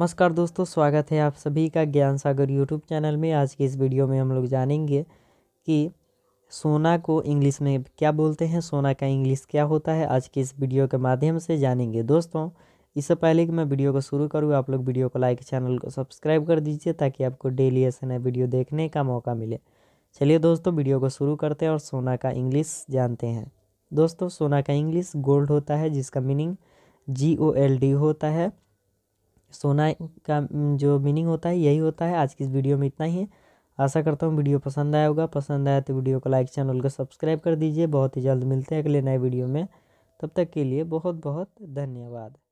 नमस्कार दोस्तों स्वागत है आप सभी का ज्ञान सागर यूट्यूब चैनल में आज की इस वीडियो में हम लोग जानेंगे कि सोना को इंग्लिश में क्या बोलते हैं सोना का इंग्लिश क्या होता है आज के इस वीडियो के माध्यम से जानेंगे दोस्तों इससे पहले कि मैं वीडियो को शुरू करूँ आप लोग वीडियो को लाइक चैनल को सब्सक्राइब कर दीजिए ताकि आपको डेली ऐसे नए वीडियो देखने का मौका मिले चलिए दोस्तों वीडियो को शुरू करते हैं और सोना का इंग्लिश जानते हैं दोस्तों सोना का इंग्लिश गोल्ड होता है जिसका meaning G O L D होता है सोना का जो मीनिंग होता है यही होता है आज की इस वीडियो में इतना ही है आशा करता हूँ वीडियो पसंद आया होगा पसंद आया तो वीडियो को लाइक चैनल को सब्सक्राइब कर दीजिए बहुत ही जल्द मिलते हैं अगले नए वीडियो में तब तक के लिए बहुत बहुत धन्यवाद